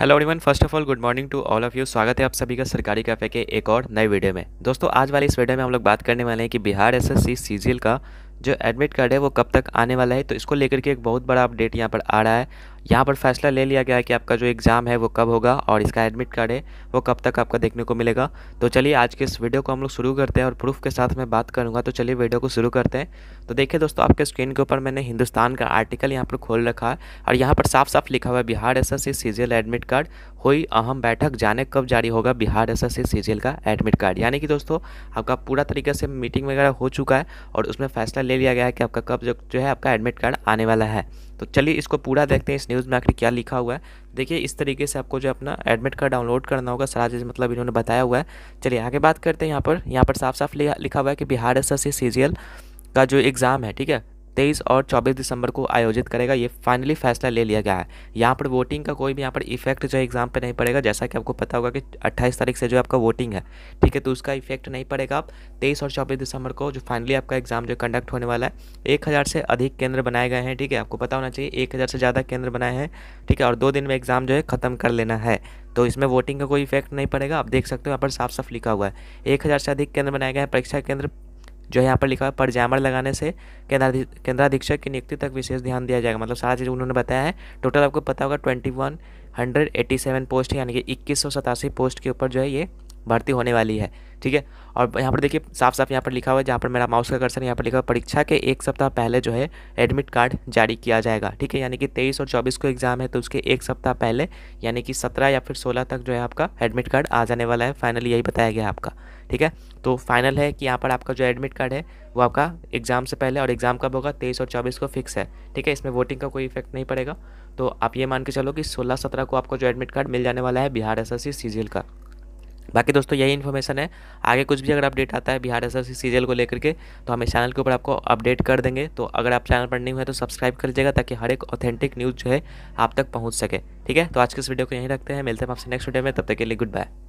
hello everyone first of all good morning to all of you स्वागत है आप सभी का सरकारी कैफे के एक और नए वीडियो में दोस्तों आज वाले इस वीडियो में हम लोग बात करने वाले हैं कि बिहार एसएससी सीजीएल का जो एडमिट कार्ड है वो कब तक आने वाला है तो इसको लेकर के एक बहुत बड़ा अपडेट यहाँ पर आ रहा है यहाँ पर फैसला ले लिया गया है कि आपका जो एग्ज़ाम है वो कब होगा और इसका एडमिट कार्ड है वो कब तक आपका देखने को मिलेगा तो चलिए आज के इस वीडियो को हम लोग शुरू करते हैं और प्रूफ के साथ मैं बात करूँगा तो चलिए वीडियो को शुरू करते हैं तो देखिए दोस्तों आपके स्क्रीन के ऊपर मैंने हिंदुस्तान का आर्टिकल यहाँ पर खोल रखा है और यहाँ पर साफ साफ लिखा हुआ है Bihar S S admit card हुई अहम बैठक जाने कब जारी होगा बिहार एस एस का एडमिट कार्ड यानी कि दोस्तों आपका पूरा तरीके से मीटिंग वगैरह हो चुका है और उसमें फैसला ले लिया गया है कि आपका कब जो है आपका एडमिट कार्ड आने वाला है तो चलिए इसको पूरा देखते हैं इस न्यूज़ में आखिर क्या लिखा हुआ है देखिए इस तरीके से आपको जो अपना एडमिट कार्ड डाउनलोड करना होगा सारा चीज़ मतलब इन्होंने बताया हुआ है चलिए आगे बात करते हैं यहाँ पर यहाँ पर साफ साफ लिखा हुआ है कि बिहार एस एस का जो एग्ज़ाम है ठीक है तेईस और चौबीस दिसंबर को आयोजित करेगा ये फाइनली फैसला ले लिया गया है यहाँ पर वोटिंग का कोई भी यहाँ पर इफेक्ट जो है एग्जाम पे नहीं पड़ेगा जैसा कि आपको पता होगा कि 28 तारीख से जो आपका वोटिंग है ठीक है तो उसका इफेक्ट नहीं पड़ेगा आप तेईस और चौबीस दिसंबर को जो फाइनली आपका एग्जाम जो कंडक्ट होने वाला है एक से अधिक केंद्र बनाए गए हैं ठीक है आपको पता होना चाहिए एक से ज़्यादा केंद्र बनाए हैं ठीक है और दो दिन में एग्जाम जो है ख़त्म कर लेना है तो इसमें वोटिंग का कोई इफेक्ट नहीं पड़ेगा आप देख सकते हो यहाँ पर साफ साफ लिखा हुआ है एक हज़ार से अधिक केंद्र बनाए गए हैं परीक्षा केंद्र जो यहाँ पर लिखा है पर जैमर लगाने से केंद्राधीक्षक की नियुक्ति तक विशेष ध्यान दिया जाएगा मतलब सारा चीज़ उन्होंने बताया है टोटल आपको पता होगा twenty one hundred eighty seven post यानी कि इक्कीस सौ सतासी पोस्ट के ऊपर जो है ये भर्ती होने वाली है ठीक है और यहाँ पर देखिए साफ साफ यहाँ पर लिखा हुआ है जहाँ पर मेरा माउस का कर्सर यहाँ पर लिखा हुआ परीक्षा के एक सप्ताह पहले जो है एडमिट कार्ड जारी किया जाएगा ठीक है यानी कि तेईस और चौबीस को एग्ज़ाम है तो उसके एक सप्ताह पहले यानी कि सत्रह या फिर सोलह तक जो है आपका एडमिट कार्ड आ जाने वाला है फाइनल यही बताया गया आपका ठीक है तो फाइनल है कि यहाँ पर आपका जो एडमिट कार्ड है वो आपका एग्ज़ाम से पहले और एग्ज़ाम कब होगा तेईस और चौबीस को फिक्स है ठीक है इसमें वोटिंग का कोई इफेक्ट नहीं पड़ेगा तो आप ये मान के चलो कि सोलह सत्रह को आपको जो एडमिट कार्ड मिल जाने वाला है बिहार एस एस का बाकी दोस्तों यही इन्फॉर्मेशन है आगे कुछ भी अगर अपडेट आता है बिहार एस एस सीरियल को लेकर के तो हम इस चैनल के ऊपर आपको अपडेट कर देंगे तो अगर आप चैनल पर नहीं हुए तो सब्सक्राइब कर लीजिएगा ताकि हर एक ऑथेंटिक न्यूज़ जो है आप तक पहुँच सके ठीक है तो आज के इस वीडियो को यहीं रखते हैं मिलते हैं आपसे नेक्स्ट वीडियो में तब तक के लिए गुड बाय